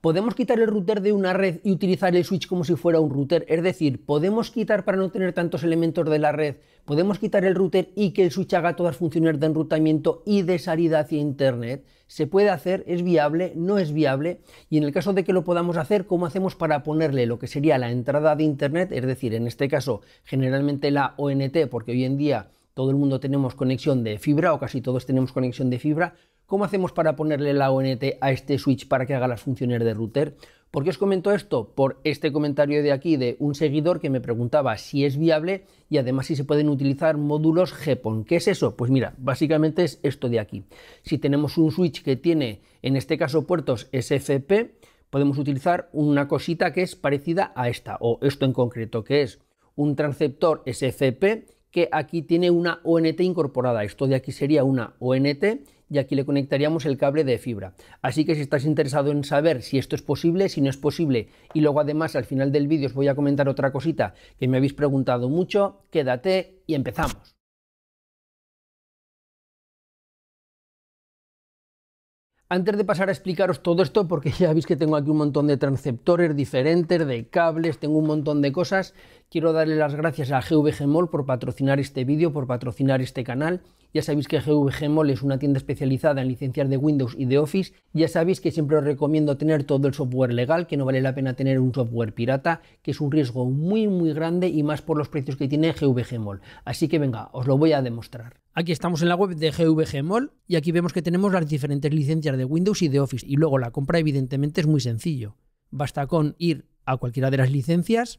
¿Podemos quitar el router de una red y utilizar el switch como si fuera un router? Es decir, ¿podemos quitar para no tener tantos elementos de la red? ¿Podemos quitar el router y que el switch haga todas funciones de enrutamiento y de salida hacia Internet? ¿Se puede hacer? ¿Es viable? ¿No es viable? Y en el caso de que lo podamos hacer, ¿cómo hacemos para ponerle lo que sería la entrada de Internet? Es decir, en este caso, generalmente la ONT, porque hoy en día todo el mundo tenemos conexión de fibra o casi todos tenemos conexión de fibra. ¿Cómo hacemos para ponerle la ONT a este switch para que haga las funciones de router? ¿Por qué os comento esto? Por este comentario de aquí de un seguidor que me preguntaba si es viable y además si se pueden utilizar módulos GPON. ¿Qué es eso? Pues mira, básicamente es esto de aquí. Si tenemos un switch que tiene, en este caso, puertos SFP, podemos utilizar una cosita que es parecida a esta, o esto en concreto, que es un transceptor SFP que aquí tiene una ONT incorporada. Esto de aquí sería una ONT y aquí le conectaríamos el cable de fibra. Así que si estás interesado en saber si esto es posible, si no es posible, y luego además al final del vídeo os voy a comentar otra cosita que me habéis preguntado mucho, quédate y empezamos. Antes de pasar a explicaros todo esto, porque ya veis que tengo aquí un montón de transceptores diferentes, de cables, tengo un montón de cosas, Quiero darle las gracias a Mall por patrocinar este vídeo, por patrocinar este canal. Ya sabéis que Mall es una tienda especializada en licencias de Windows y de Office. Ya sabéis que siempre os recomiendo tener todo el software legal, que no vale la pena tener un software pirata, que es un riesgo muy muy grande y más por los precios que tiene Mall. Así que venga, os lo voy a demostrar. Aquí estamos en la web de Mall y aquí vemos que tenemos las diferentes licencias de Windows y de Office. Y luego la compra evidentemente es muy sencillo. Basta con ir a cualquiera de las licencias,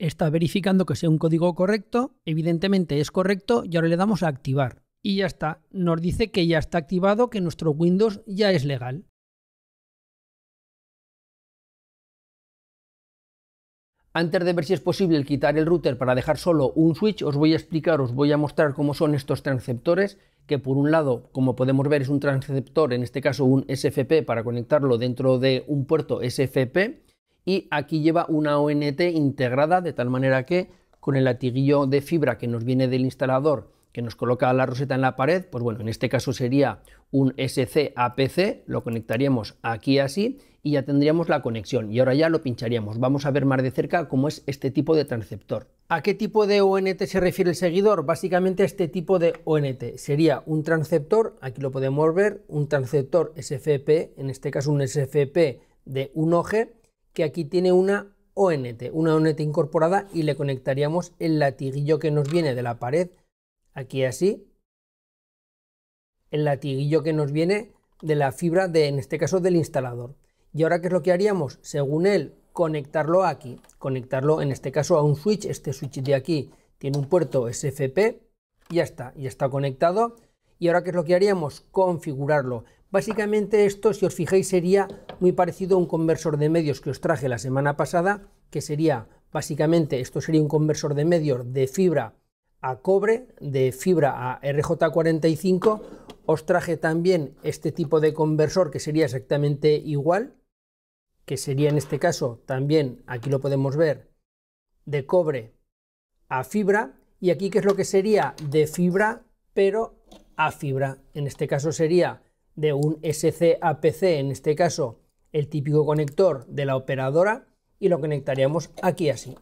está verificando que sea un código correcto, evidentemente es correcto y ahora le damos a activar. Y ya está, nos dice que ya está activado, que nuestro Windows ya es legal. Antes de ver si es posible quitar el router para dejar solo un switch, os voy a explicar, os voy a mostrar cómo son estos transceptores, que por un lado, como podemos ver, es un transceptor, en este caso un SFP, para conectarlo dentro de un puerto SFP, y aquí lleva una ONT integrada de tal manera que con el latiguillo de fibra que nos viene del instalador que nos coloca la roseta en la pared, pues bueno, en este caso sería un SC-APC, lo conectaríamos aquí así y ya tendríamos la conexión y ahora ya lo pincharíamos. Vamos a ver más de cerca cómo es este tipo de transceptor. ¿A qué tipo de ONT se refiere el seguidor? Básicamente este tipo de ONT. Sería un transceptor, aquí lo podemos ver, un transceptor SFP, en este caso un SFP de 1G, que aquí tiene una ONT, una ONT incorporada y le conectaríamos el latiguillo que nos viene de la pared, aquí así, el latiguillo que nos viene de la fibra, de, en este caso del instalador. Y ahora, ¿qué es lo que haríamos? Según él, conectarlo aquí, conectarlo en este caso a un switch, este switch de aquí tiene un puerto SFP, ya está, ya está conectado. Y ahora, ¿qué es lo que haríamos? Configurarlo. Básicamente esto, si os fijáis, sería muy parecido a un conversor de medios que os traje la semana pasada, que sería básicamente, esto sería un conversor de medios de fibra a cobre, de fibra a RJ45. Os traje también este tipo de conversor que sería exactamente igual, que sería en este caso también, aquí lo podemos ver, de cobre a fibra. Y aquí, ¿qué es lo que sería? De fibra, pero a fibra. En este caso sería de un SCAPC, en este caso el típico conector de la operadora, y lo conectaríamos aquí así.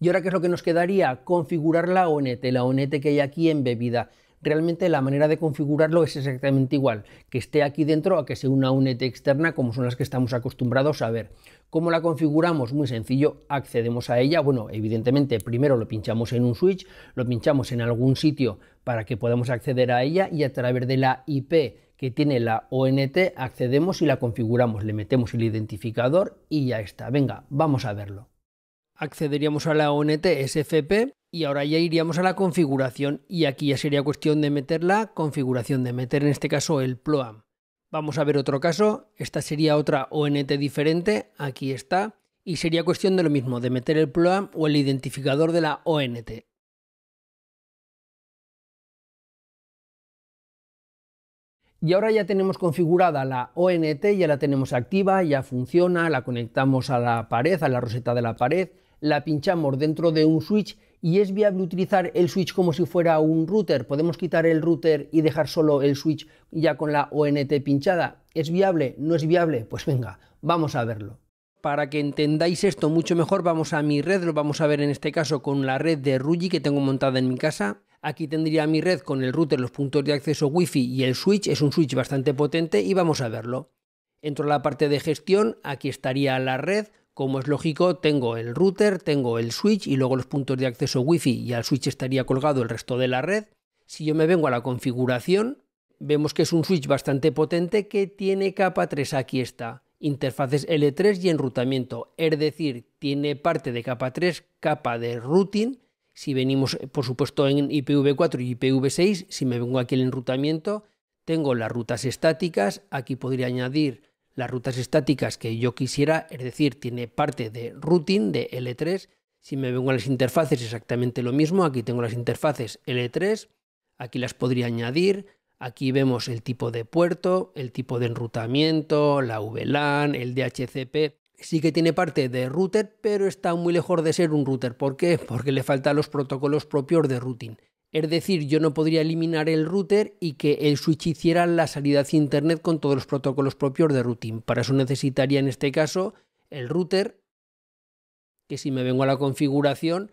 Y ahora, ¿qué es lo que nos quedaría? Configurar la ONT, la ONT que hay aquí embebida realmente la manera de configurarlo es exactamente igual, que esté aquí dentro a que sea una ONT externa como son las que estamos acostumbrados a ver. ¿Cómo la configuramos? Muy sencillo, accedemos a ella. Bueno, evidentemente primero lo pinchamos en un switch, lo pinchamos en algún sitio para que podamos acceder a ella y a través de la IP que tiene la ONT accedemos y la configuramos, le metemos el identificador y ya está. Venga, vamos a verlo. Accederíamos a la ONT SFP y ahora ya iríamos a la configuración y aquí ya sería cuestión de meter la configuración, de meter en este caso el PLOAM. Vamos a ver otro caso, esta sería otra ONT diferente, aquí está, y sería cuestión de lo mismo, de meter el PLOAM o el identificador de la ONT. Y ahora ya tenemos configurada la ONT, ya la tenemos activa, ya funciona, la conectamos a la pared, a la roseta de la pared, la pinchamos dentro de un switch ¿Y es viable utilizar el switch como si fuera un router? ¿Podemos quitar el router y dejar solo el switch ya con la ONT pinchada? ¿Es viable? ¿No es viable? Pues venga, vamos a verlo. Para que entendáis esto mucho mejor, vamos a mi red, lo vamos a ver en este caso con la red de Ruji que tengo montada en mi casa. Aquí tendría mi red con el router, los puntos de acceso wifi y el switch, es un switch bastante potente y vamos a verlo. Entro a la parte de gestión, aquí estaría la red, como es lógico, tengo el router, tengo el switch y luego los puntos de acceso wifi y al switch estaría colgado el resto de la red. Si yo me vengo a la configuración, vemos que es un switch bastante potente que tiene capa 3, aquí está, interfaces L3 y enrutamiento, es decir, tiene parte de capa 3, capa de routing, si venimos por supuesto en IPv4 y IPv6, si me vengo aquí el enrutamiento, tengo las rutas estáticas, aquí podría añadir las rutas estáticas que yo quisiera, es decir, tiene parte de routing de L3. Si me vengo a las interfaces, exactamente lo mismo. Aquí tengo las interfaces L3, aquí las podría añadir. Aquí vemos el tipo de puerto, el tipo de enrutamiento, la VLAN, el DHCP. Sí que tiene parte de router, pero está muy lejos de ser un router. ¿Por qué? Porque le faltan los protocolos propios de routing. Es decir, yo no podría eliminar el router y que el switch hiciera la salida hacia Internet con todos los protocolos propios de routing. Para eso necesitaría en este caso el router, que si me vengo a la configuración,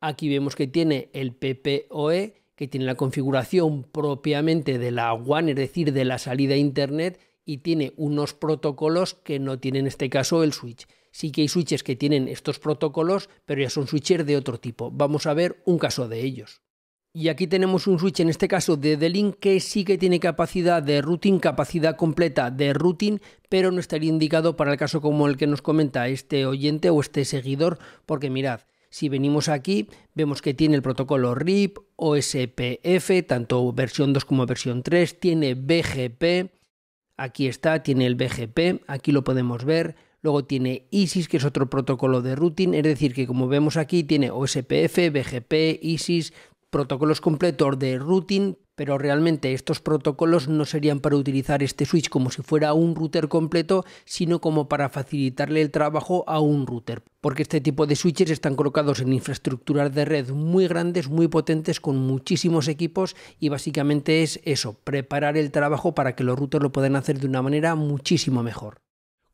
aquí vemos que tiene el PPOE, que tiene la configuración propiamente de la WAN, es decir, de la salida a Internet, y tiene unos protocolos que no tiene en este caso el switch. Sí que hay switches que tienen estos protocolos, pero ya son switches de otro tipo. Vamos a ver un caso de ellos. Y aquí tenemos un switch, en este caso de D-Link, que sí que tiene capacidad de routing, capacidad completa de routing, pero no estaría indicado para el caso como el que nos comenta este oyente o este seguidor, porque mirad, si venimos aquí, vemos que tiene el protocolo RIP, OSPF, tanto versión 2 como versión 3, tiene BGP, aquí está, tiene el BGP, aquí lo podemos ver, Luego tiene ISIS, que es otro protocolo de routing, es decir, que como vemos aquí tiene OSPF, BGP, ISIS, protocolos completos de routing, pero realmente estos protocolos no serían para utilizar este switch como si fuera un router completo, sino como para facilitarle el trabajo a un router, porque este tipo de switches están colocados en infraestructuras de red muy grandes, muy potentes, con muchísimos equipos y básicamente es eso, preparar el trabajo para que los routers lo puedan hacer de una manera muchísimo mejor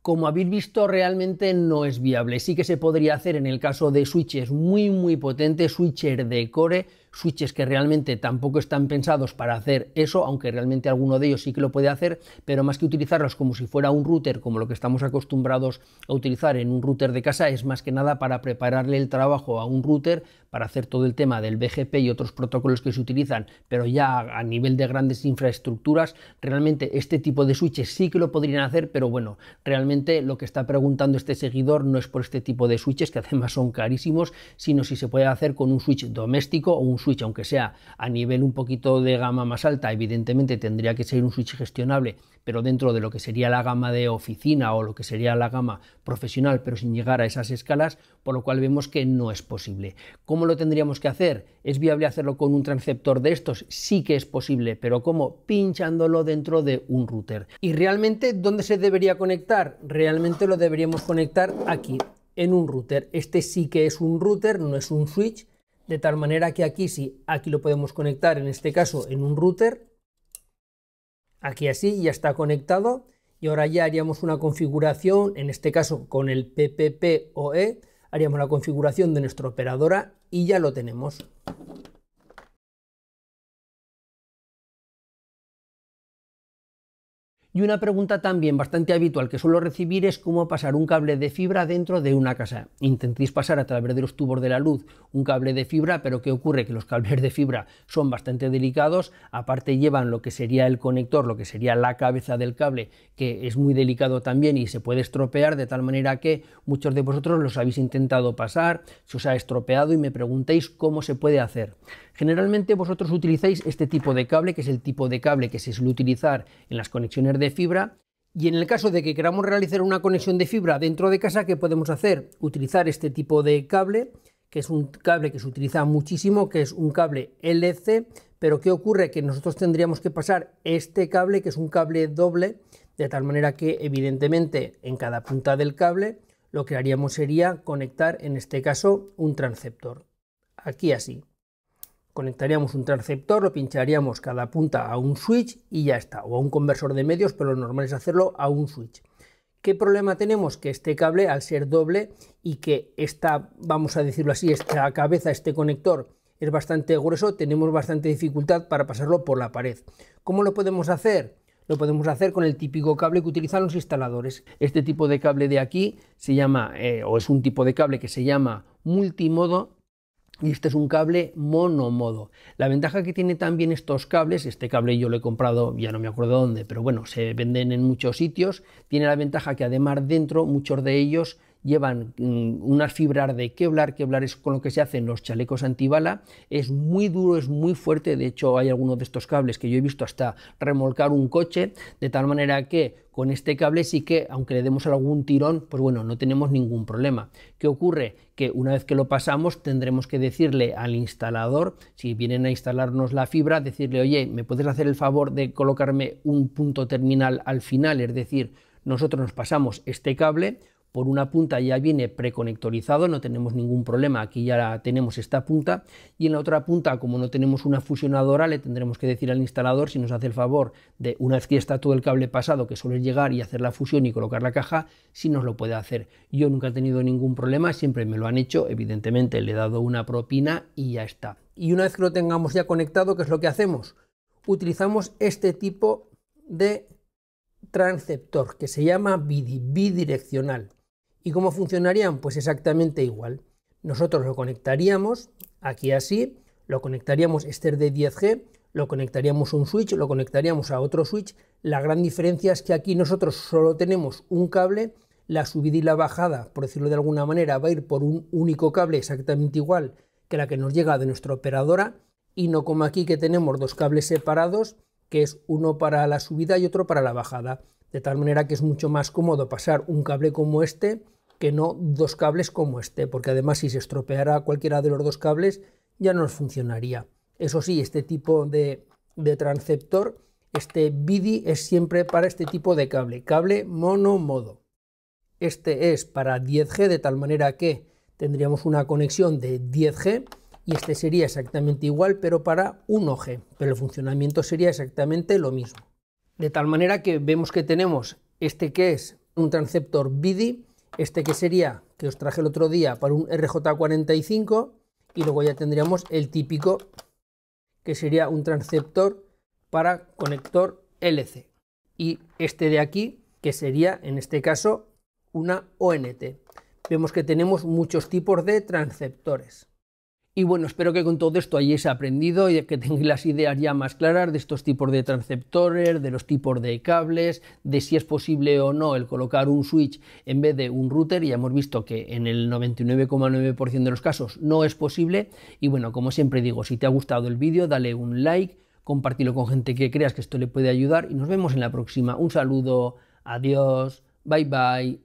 como habéis visto, realmente no es viable. Sí que se podría hacer en el caso de switches muy, muy potentes, switcher de core, switches que realmente tampoco están pensados para hacer eso, aunque realmente alguno de ellos sí que lo puede hacer, pero más que utilizarlos como si fuera un router, como lo que estamos acostumbrados a utilizar en un router de casa, es más que nada para prepararle el trabajo a un router para hacer todo el tema del BGP y otros protocolos que se utilizan, pero ya a nivel de grandes infraestructuras, realmente este tipo de switches sí que lo podrían hacer, pero bueno, realmente lo que está preguntando este seguidor no es por este tipo de switches, que además son carísimos, sino si se puede hacer con un switch doméstico o un Switch, aunque sea a nivel un poquito de gama más alta, evidentemente tendría que ser un Switch gestionable, pero dentro de lo que sería la gama de oficina o lo que sería la gama profesional, pero sin llegar a esas escalas, por lo cual vemos que no es posible. ¿Cómo lo tendríamos que hacer? ¿Es viable hacerlo con un transceptor de estos? Sí que es posible, pero ¿cómo? Pinchándolo dentro de un router. ¿Y realmente dónde se debería conectar? Realmente lo deberíamos conectar aquí en un router. Este sí que es un router, no es un switch, de tal manera que aquí sí, aquí lo podemos conectar, en este caso en un router, aquí así, ya está conectado, y ahora ya haríamos una configuración, en este caso con el PPPoE, haríamos la configuración de nuestra operadora y ya lo tenemos. Y una pregunta también bastante habitual que suelo recibir es cómo pasar un cable de fibra dentro de una casa. Intentéis pasar a través de los tubos de la luz un cable de fibra, pero ¿qué ocurre? Que los cables de fibra son bastante delicados, aparte llevan lo que sería el conector, lo que sería la cabeza del cable, que es muy delicado también y se puede estropear de tal manera que muchos de vosotros los habéis intentado pasar, se os ha estropeado y me preguntéis cómo se puede hacer. Generalmente vosotros utilizáis este tipo de cable, que es el tipo de cable que se suele utilizar en las conexiones de fibra. Y en el caso de que queramos realizar una conexión de fibra dentro de casa, ¿qué podemos hacer? Utilizar este tipo de cable, que es un cable que se utiliza muchísimo, que es un cable LC, pero ¿qué ocurre? Que nosotros tendríamos que pasar este cable, que es un cable doble, de tal manera que evidentemente en cada punta del cable lo que haríamos sería conectar en este caso un transceptor. Aquí así. Conectaríamos un transceptor, lo pincharíamos cada punta a un switch y ya está, o a un conversor de medios, pero lo normal es hacerlo a un switch. ¿Qué problema tenemos? Que este cable, al ser doble y que esta, vamos a decirlo así, esta cabeza, este conector, es bastante grueso, tenemos bastante dificultad para pasarlo por la pared. ¿Cómo lo podemos hacer? Lo podemos hacer con el típico cable que utilizan los instaladores. Este tipo de cable de aquí se llama, eh, o es un tipo de cable que se llama multimodo y este es un cable monomodo. La ventaja que tiene también estos cables, este cable yo lo he comprado, ya no me acuerdo dónde, pero bueno, se venden en muchos sitios, tiene la ventaja que además dentro muchos de ellos llevan mm, unas fibras de queblar, queblar es con lo que se hacen los chalecos antibala, es muy duro, es muy fuerte, de hecho hay algunos de estos cables que yo he visto hasta remolcar un coche, de tal manera que con este cable sí que, aunque le demos algún tirón, pues bueno, no tenemos ningún problema. ¿Qué ocurre? Que una vez que lo pasamos tendremos que decirle al instalador, si vienen a instalarnos la fibra, decirle, oye, ¿me puedes hacer el favor de colocarme un punto terminal al final? Es decir, nosotros nos pasamos este cable, por una punta ya viene preconectorizado, no tenemos ningún problema, aquí ya tenemos esta punta, y en la otra punta, como no tenemos una fusionadora, le tendremos que decir al instalador si nos hace el favor de, una vez que está todo el cable pasado, que suele llegar y hacer la fusión y colocar la caja, si nos lo puede hacer. Yo nunca he tenido ningún problema, siempre me lo han hecho, evidentemente le he dado una propina y ya está. Y una vez que lo tengamos ya conectado, ¿qué es lo que hacemos? Utilizamos este tipo de transceptor que se llama bidireccional ¿Y cómo funcionarían? Pues exactamente igual. Nosotros lo conectaríamos aquí así, lo conectaríamos, este de 10G, lo conectaríamos a un switch, lo conectaríamos a otro switch. La gran diferencia es que aquí nosotros solo tenemos un cable, la subida y la bajada, por decirlo de alguna manera, va a ir por un único cable exactamente igual que la que nos llega de nuestra operadora y no como aquí que tenemos dos cables separados, que es uno para la subida y otro para la bajada. De tal manera que es mucho más cómodo pasar un cable como este que no dos cables como este, porque además si se estropeara cualquiera de los dos cables ya no funcionaría. Eso sí, este tipo de, de transceptor, este BIDI es siempre para este tipo de cable, cable mono-modo. Este es para 10G, de tal manera que tendríamos una conexión de 10G y este sería exactamente igual, pero para 1G, pero el funcionamiento sería exactamente lo mismo. De tal manera que vemos que tenemos este que es un transceptor BIDI, este que sería, que os traje el otro día, para un RJ45, y luego ya tendríamos el típico, que sería un transceptor para conector LC. Y este de aquí, que sería, en este caso, una ONT. Vemos que tenemos muchos tipos de transceptores. Y bueno, espero que con todo esto hayáis aprendido y que tengáis las ideas ya más claras de estos tipos de transceptores, de los tipos de cables, de si es posible o no el colocar un switch en vez de un router. Ya hemos visto que en el 99,9% de los casos no es posible. Y bueno, como siempre digo, si te ha gustado el vídeo, dale un like, compártelo con gente que creas que esto le puede ayudar y nos vemos en la próxima. Un saludo, adiós, bye bye.